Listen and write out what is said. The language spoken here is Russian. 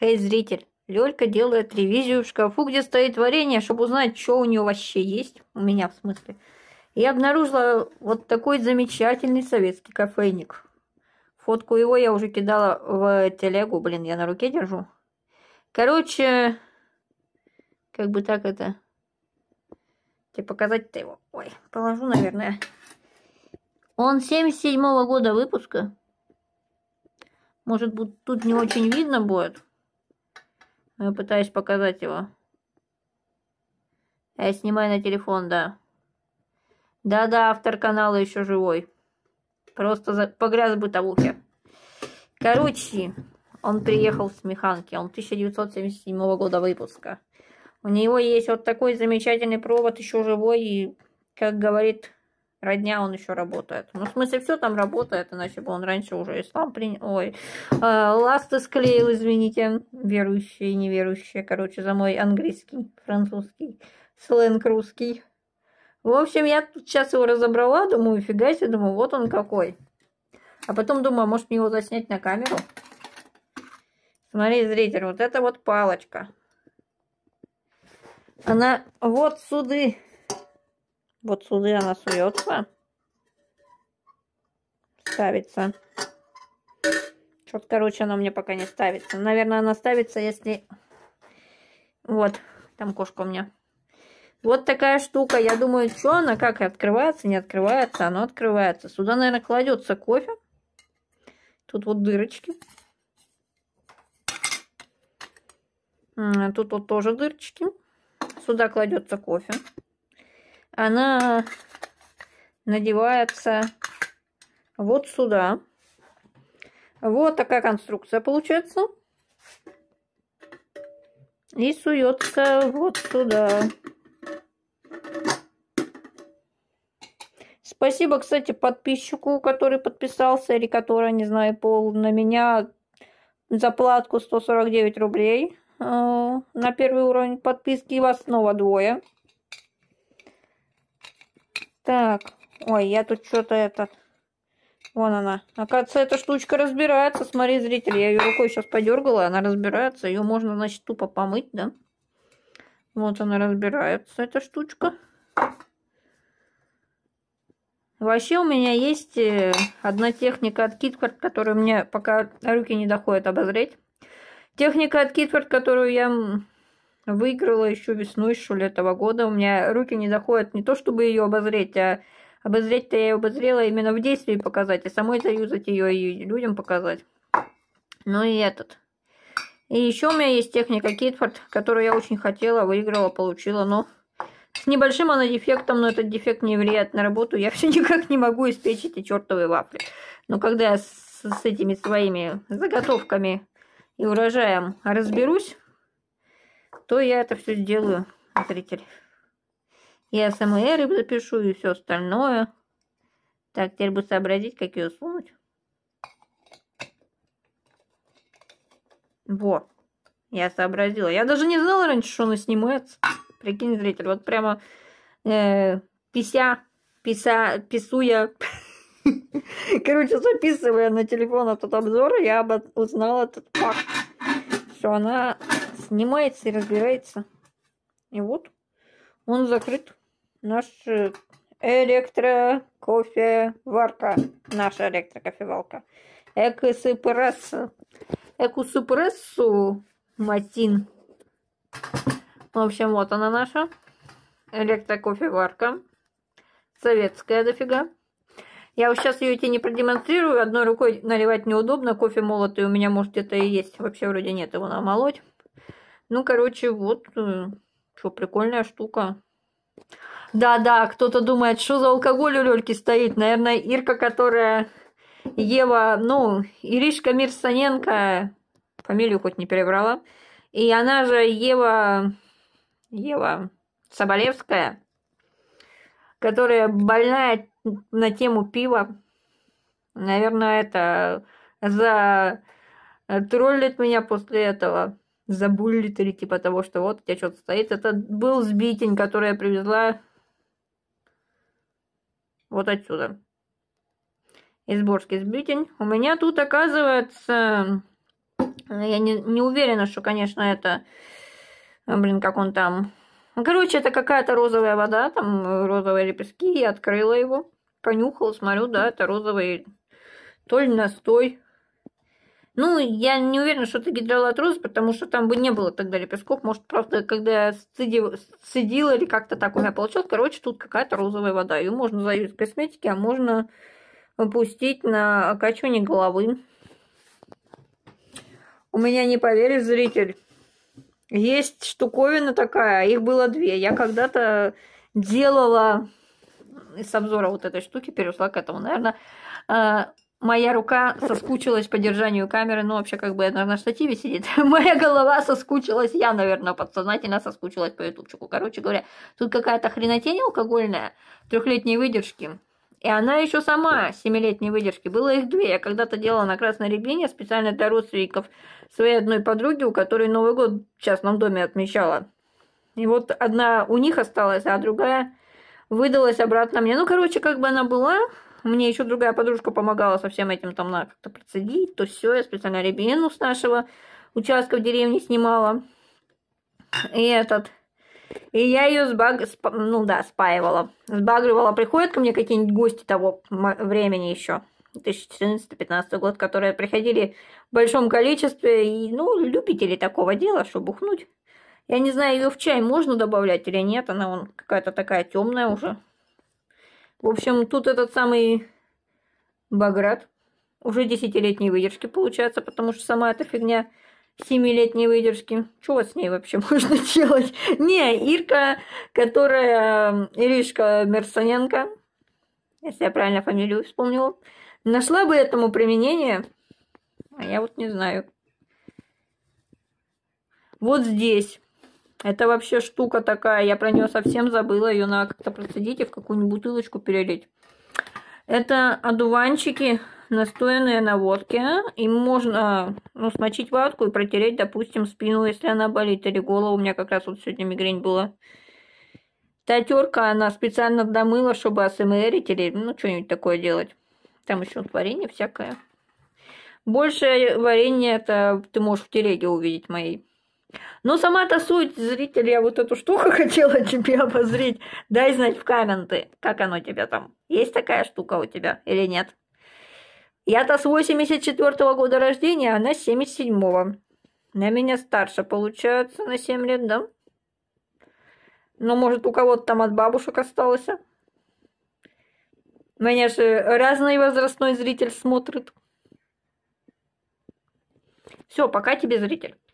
Хей, зритель, Лёлька делает ревизию в шкафу, где стоит варенье, чтобы узнать, что у нее вообще есть, у меня в смысле. И обнаружила вот такой замечательный советский кофейник. Фотку его я уже кидала в телегу, блин, я на руке держу. Короче, как бы так это... Тебе показать-то его. Ой, положу, наверное. Он 77-го года выпуска. Может, тут не очень видно будет. Но э, я пытаюсь показать его. А я снимаю на телефон, да. Да-да, автор канала еще живой. Просто за... погряз в бытовухе. Короче, он приехал с механки. Он 1977 года выпуска. У него есть вот такой замечательный провод, еще живой. И, как говорит Родня он еще работает. Ну, в смысле, все там работает, иначе бы он раньше уже ислам принял. Ой, э, ласты склеил, извините, верующие неверующие. Короче, за мой английский, французский, сленг русский. В общем, я тут сейчас его разобрала, думаю, фига себе, думаю, вот он какой. А потом думаю, «А может мне его заснять на камеру? Смотри, зритель, вот это вот палочка. Она вот суды вот сюда она суется. Ставится. Что-то, короче, она мне пока не ставится. Наверное, она ставится, если... Вот, там кошка у меня. Вот такая штука. Я думаю, что она, как открывается, не открывается. Она открывается. Сюда, наверное, кладется кофе. Тут вот дырочки. Тут вот тоже дырочки. Сюда кладется кофе она надевается вот сюда. Вот такая конструкция получается. И суется вот сюда. Спасибо, кстати, подписчику, который подписался, или которая, не знаю, пол на меня заплатку 149 рублей э, на первый уровень подписки. И вас снова двое. Так. Ой, я тут что-то это... Вон она. Оказывается, эта штучка разбирается. Смотри, зритель, я ее рукой сейчас подергала, она разбирается. Ее можно, значит, тупо помыть, да? Вот она разбирается, эта штучка. Вообще у меня есть э, одна техника от Китфорд, которую мне пока руки не доходят обозреть. Техника от Китфорд, которую я выиграла еще весной, что ли, этого года. У меня руки не доходят не то, чтобы ее обозреть, а обозреть-то я ее обозрела именно в действии показать, а самой заюзать ее и людям показать. Ну и этот. И еще у меня есть техника Китфорд, которую я очень хотела, выиграла, получила, но с небольшим она дефектом, но этот дефект не влияет на работу. Я все никак не могу испечь эти чертовые вафли. Но когда я с, с этими своими заготовками и урожаем разберусь, то я это все сделаю, смотрите. Я СМР запишу и все остальное. Так, теперь бы сообразить, как ее сунуть. Во, я сообразила. Я даже не знала раньше, что она снимается. Прикинь, зритель, вот прямо э, пися, писа, писуя, короче, записывая на телефон этот обзор, я бы узнала этот факт, что она снимается и разбирается. И вот он закрыт. Наш э, электрокофеварка. Наша электрокофеварка. Экосепрессо. Экосепрессо Матин. В общем, вот она наша. Электрокофеварка. Советская дофига. Я вот сейчас ее тебе не продемонстрирую. Одной рукой наливать неудобно. Кофе молотый у меня, может, это и есть. Вообще вроде нет его намолоть. Ну, короче, вот, э, что, прикольная штука. Да-да, кто-то думает, что за алкоголь у Лёльки стоит. Наверное, Ирка, которая Ева, ну, Иришка Мирсоненко, фамилию хоть не перебрала. И она же Ева, Ева Соболевская, которая больная на тему пива. Наверное, это за э, троллит меня после этого забулит или типа того, что вот у тебя что-то стоит. Это был сбитень, который я привезла вот отсюда. Изборский сбитень. У меня тут оказывается... Я не, не уверена, что, конечно, это... Блин, как он там... Короче, это какая-то розовая вода, там розовые лепестки. Я открыла его, понюхала, смотрю, да, это розовый то ли настой, ну, я не уверена, что это гидролатрус, потому что там бы не было тогда лепестков. Может, правда, когда я сцедила, сцедила или как-то так у меня получилось. Короче, тут какая-то розовая вода. Ее можно залить в косметике, а можно пустить на окачивание головы. У меня не поверит зритель. Есть штуковина такая, а их было две. Я когда-то делала с обзора вот этой штуки, перешла к этому, наверное, а, Моя рука соскучилась по держанию камеры, ну вообще как бы она на штативе сидит. Моя голова соскучилась, я, наверное, подсознательно соскучилась по ютубчику. Короче говоря, тут какая-то хренотень алкогольная трехлетней выдержки. И она еще сама семилетней выдержки. Было их две. Я когда-то делала на Красной Рябине специально для родственников своей одной подруги, у которой Новый год в частном доме отмечала. И вот одна у них осталась, а другая выдалась обратно мне. Ну, короче, как бы она была, мне еще другая подружка помогала со всем этим, там на как-то процедить, то все, я специально рябину с нашего участка в деревне снимала. И этот... И я ее сбаг... Спа... ну да, спаивала, сбагривала. Приходят ко мне какие-нибудь гости того времени еще, 2014-2015 год, которые приходили в большом количестве, и, ну, любители такого дела, что бухнуть. Я не знаю, ее в чай можно добавлять или нет, она он какая-то такая темная уже. В общем, тут этот самый Баграт уже десятилетней выдержки получается, потому что сама эта фигня семилетней выдержки. Чего с ней вообще можно делать? Не, Ирка, которая э, Иришка Мерсоненко, если я правильно фамилию вспомнила, нашла бы этому применение, а я вот не знаю. Вот здесь это вообще штука такая, я про нее совсем забыла, ее надо как-то процедить и в какую-нибудь бутылочку перелить. Это одуванчики, настоянные на водке. Им можно ну, смочить ватку и протереть, допустим, спину, если она болит, или голову. У меня как раз вот сегодня мигрень была. Татерка, она специально домыла, чтобы асмрить или ну, что-нибудь такое делать. Там еще варенье всякое. Больше варенье это ты можешь в телеге увидеть моей. Но ну, сама-то суть, зритель, я вот эту штуку хотела тебе обозрить. Дай знать в комменты, как оно тебе там. Есть такая штука у тебя или нет? Я-то с 84 -го года рождения, она с 77-го. На меня старше получается на 7 лет, да? Ну, может, у кого-то там от бабушек осталось. А? Меня же разный возрастной зритель смотрит. Все, пока тебе, зритель.